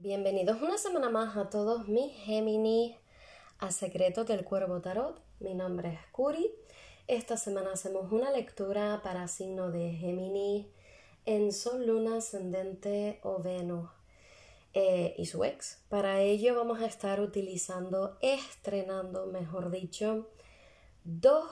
Bienvenidos una semana más a todos mis Géminis a Secretos del Cuervo Tarot. Mi nombre es Curi. Esta semana hacemos una lectura para signo de Géminis en Sol, Luna, Ascendente o Venus eh, y su ex. Para ello vamos a estar utilizando, estrenando, mejor dicho, dos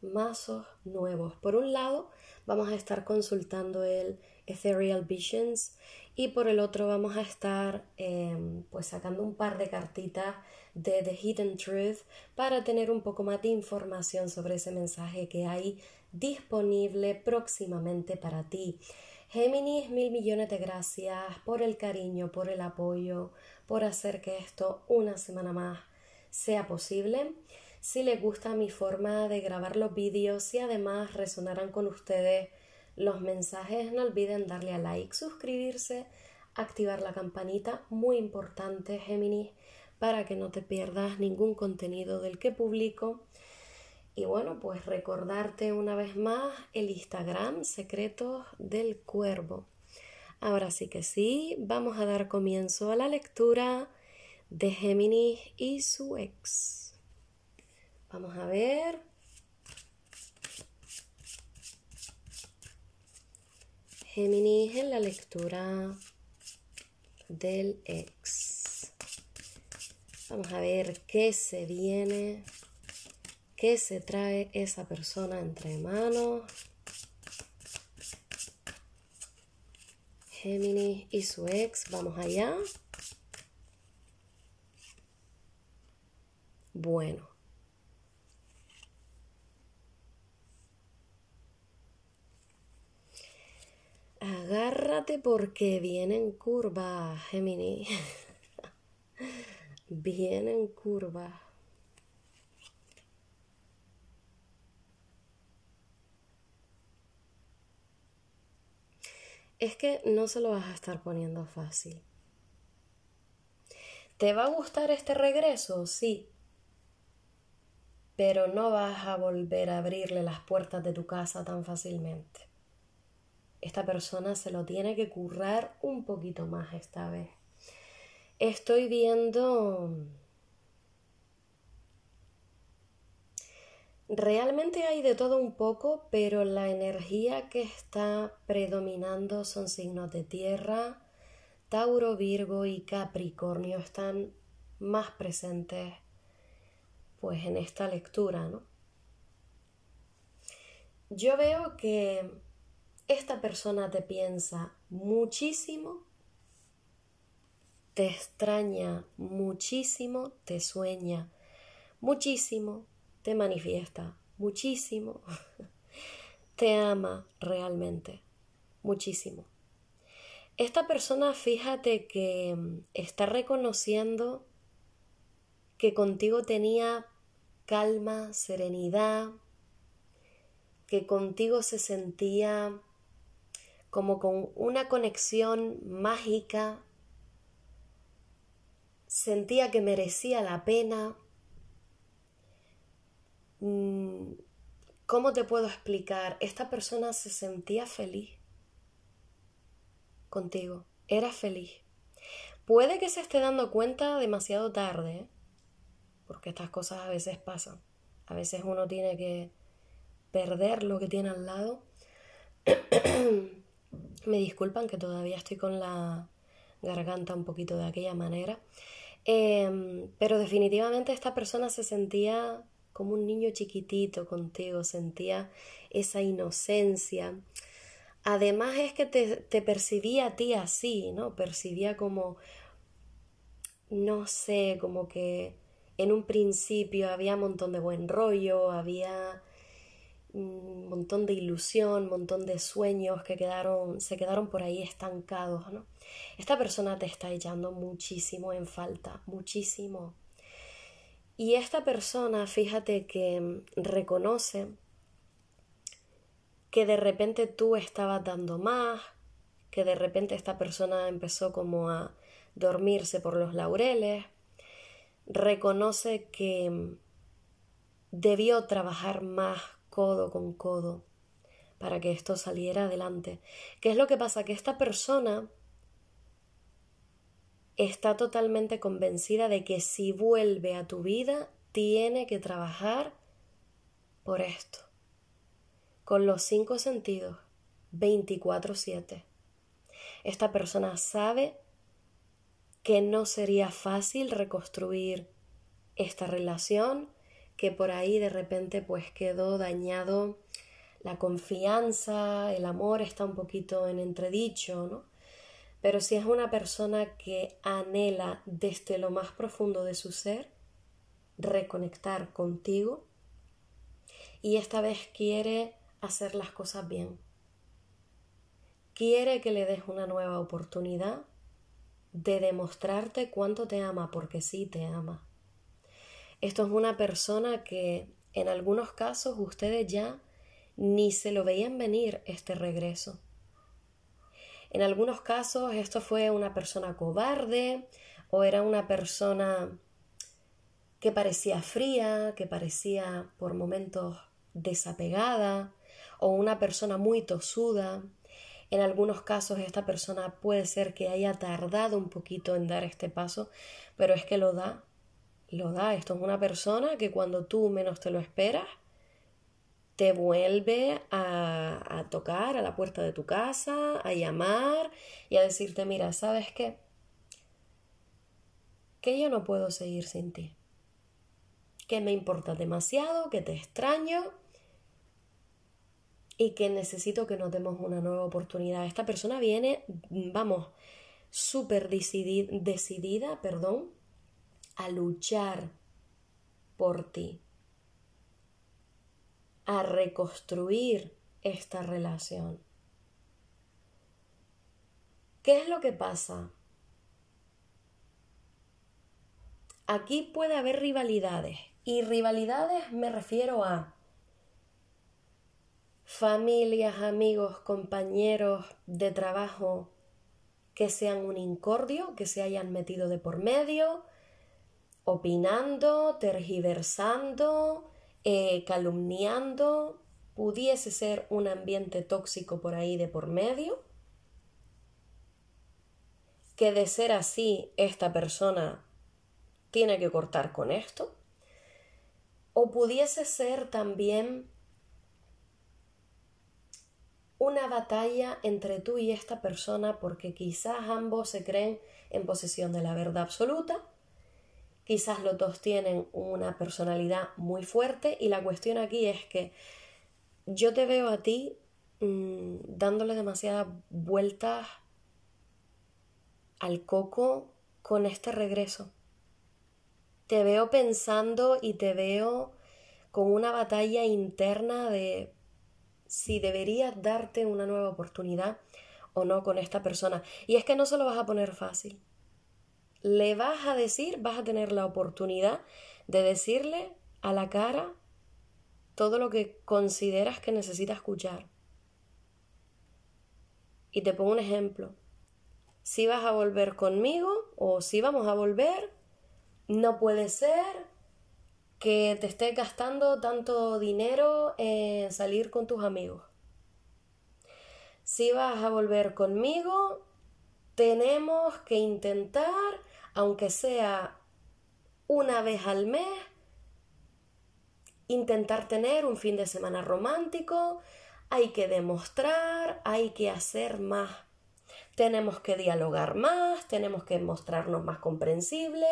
mazos nuevos. Por un lado, vamos a estar consultando el Ethereal Visions y por el otro vamos a estar em, pues sacando un par de cartitas de The Hidden Truth para tener un poco más de información sobre ese mensaje que hay disponible próximamente para ti. Géminis, mil millones de gracias por el cariño, por el apoyo, por hacer que esto una semana más sea posible. Si les gusta mi forma de grabar los vídeos y si además resonarán con ustedes los mensajes, no olviden darle a like, suscribirse, activar la campanita, muy importante Géminis, para que no te pierdas ningún contenido del que publico. Y bueno, pues recordarte una vez más el Instagram Secretos del Cuervo. Ahora sí que sí, vamos a dar comienzo a la lectura de Géminis y su ex. Vamos a ver Géminis en la lectura del ex. Vamos a ver qué se viene, qué se trae esa persona entre manos. Géminis y su ex, vamos allá. Bueno, porque porque en curva, Gemini. en curva. Es que no se lo vas a estar poniendo fácil. ¿Te va a gustar este regreso? Sí. Pero no vas a volver a abrirle las puertas de tu casa tan fácilmente esta persona se lo tiene que currar un poquito más esta vez. Estoy viendo... Realmente hay de todo un poco, pero la energía que está predominando son signos de tierra, Tauro, Virgo y Capricornio están más presentes pues en esta lectura, ¿no? Yo veo que esta persona te piensa muchísimo, te extraña muchísimo, te sueña muchísimo, te manifiesta muchísimo, te ama realmente muchísimo. Esta persona, fíjate que mm, está reconociendo que contigo tenía calma, serenidad, que contigo se sentía como con una conexión mágica. Sentía que merecía la pena. Mm, ¿Cómo te puedo explicar? Esta persona se sentía feliz contigo. Era feliz. Puede que se esté dando cuenta demasiado tarde, porque estas cosas a veces pasan. A veces uno tiene que perder lo que tiene al lado. Me disculpan que todavía estoy con la garganta un poquito de aquella manera. Em, pero definitivamente esta persona se sentía como un niño chiquitito contigo, sentía esa inocencia. Además es que te percibía a ti así, ¿no? Percibía como, no sé, como que en un principio había un montón de buen rollo, había mm, montón de ilusión, montón de sueños que quedaron, se quedaron por ahí estancados, ¿no? Esta persona te está echando muchísimo en falta, muchísimo. Y esta persona, fíjate que mm, reconoce que de repente tú estabas dando más, que de repente esta persona empezó como a dormirse por los laureles, reconoce que mm, debió trabajar más codo con codo para que esto saliera adelante. ¿Qué es lo que pasa? Que esta persona está totalmente convencida de que si vuelve a tu vida, tiene que trabajar por esto. Con los cinco sentidos, 24/7. Esta persona sabe que no sería fácil reconstruir esta relación que por ahí de repente pues quedó dañado la confianza, el amor está un poquito en entredicho, ¿no? Pero si es una persona que anhela desde lo más profundo de su ser reconectar contigo y esta vez quiere hacer las cosas bien, quiere que le des una nueva oportunidad de demostrarte cuánto te ama, porque sí te ama. Esto es una persona que en algunos casos ustedes ya ni se lo veían venir este regreso. En algunos casos esto fue una persona cobarde o era una persona que parecía fría, que parecía por momentos desapegada o una persona muy tosuda. En algunos casos esta persona puede ser que haya tardado un poquito en dar este paso, pero es que lo da lo da. Esto es una persona que cuando tú menos te lo esperas, te vuelve a, tocar a la puerta de tu casa, a llamar y a decirte, mira, ¿sabes qué? Que yo no puedo seguir sin ti. Que me importa demasiado, que te extraño y que necesito que nos demos una nueva oportunidad. Esta persona viene, vamos, súper decidida, perdón, a luchar por ti, a reconstruir esta relación. ¿Qué es lo que pasa? Aquí puede haber rivalidades y rivalidades me refiero a familias, amigos, compañeros de trabajo que sean un incordio, que se hayan metido de por medio, opinando, tergiversando, eh, calumniando, pudiese ser un ambiente tóxico por ahí de por medio, que de ser así esta persona tiene que cortar con esto, o pudiese ser también una batalla entre tú y esta persona porque quizás ambos se creen en posesión de la verdad absoluta Quizás los dos tienen una personalidad muy fuerte y la cuestión aquí es que yo te veo a ti mm, dándole demasiadas vueltas al coco con este regreso. Te veo pensando y te veo con una batalla interna de si deberías darte una nueva oportunidad o no con esta persona. Y es que no se lo vas a poner fácil le vas a decir, vas a tener la oportunidad de decirle a la cara todo lo que consideras que necesitas escuchar. Y te pongo un ejemplo. Si vas a volver conmigo o si vamos a volver, no puede ser que te estés gastando tanto dinero en salir con tus amigos. Si vas a volver conmigo, tenemos que intentar aunque sea una vez al mes, intentar tener un fin de semana romántico, hay que demostrar, hay que hacer más. Tenemos que dialogar más, tenemos que mostrarnos más comprensibles.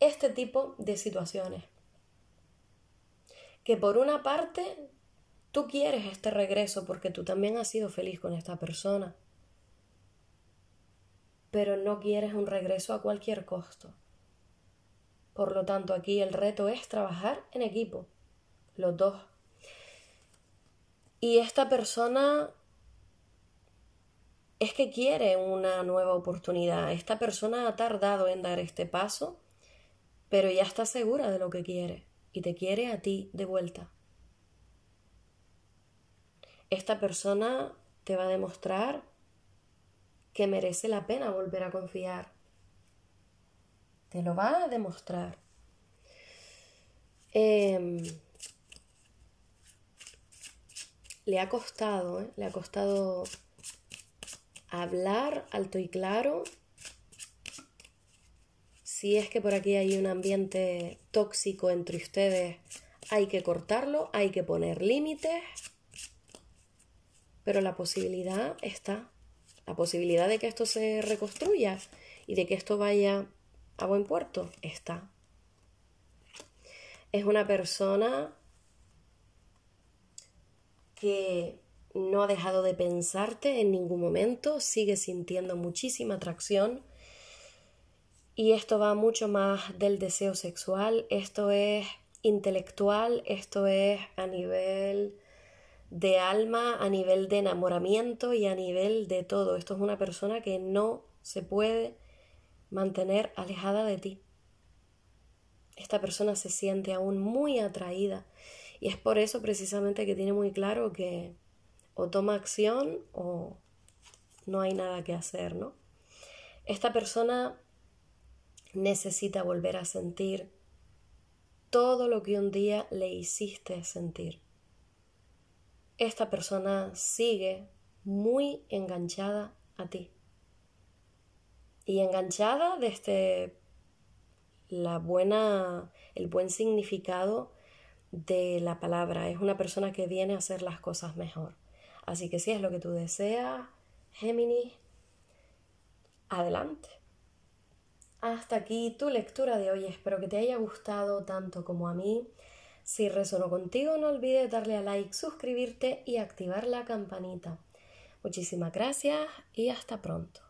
Este tipo de situaciones. Que por una parte, tú quieres este regreso porque tú también has sido feliz con esta persona pero no quieres un regreso a cualquier costo. Por lo tanto, aquí el reto es trabajar en equipo, los dos. Y esta persona es que quiere una nueva oportunidad. Esta persona ha tardado en dar este paso, pero ya está segura de lo que quiere y te quiere a ti de vuelta. Esta persona te va a demostrar que merece la pena volver a confiar. Te lo va a demostrar. Em, le ha costado, ¿eh? le ha costado hablar alto y claro. Si es que por aquí hay un ambiente tóxico entre ustedes, hay que cortarlo, hay que poner límites, pero la posibilidad está. La posibilidad de que esto se reconstruya y de que esto vaya a buen puerto está. Es una persona que no ha dejado de pensarte en ningún momento, sigue sintiendo muchísima atracción. Y esto va mucho más del deseo sexual, esto es intelectual, esto es a nivel de alma, a nivel de enamoramiento y a nivel de todo. Esto es una persona que no se puede mantener alejada de ti. Esta persona se siente aún muy atraída y es por eso precisamente que tiene muy claro que o toma acción o no hay nada que hacer, ¿no? Esta persona necesita volver a sentir todo lo que un día le hiciste sentir esta persona sigue muy enganchada a ti. Y enganchada desde la buena, el buen significado de la palabra. Es una persona que viene a hacer las cosas mejor. Así que si es lo que tú deseas, Géminis, adelante. Hasta aquí tu lectura de hoy. Espero que te haya gustado tanto como a mí. Si resonó contigo, no olvides darle a like, suscribirte y activar la campanita. Muchísimas gracias y hasta pronto.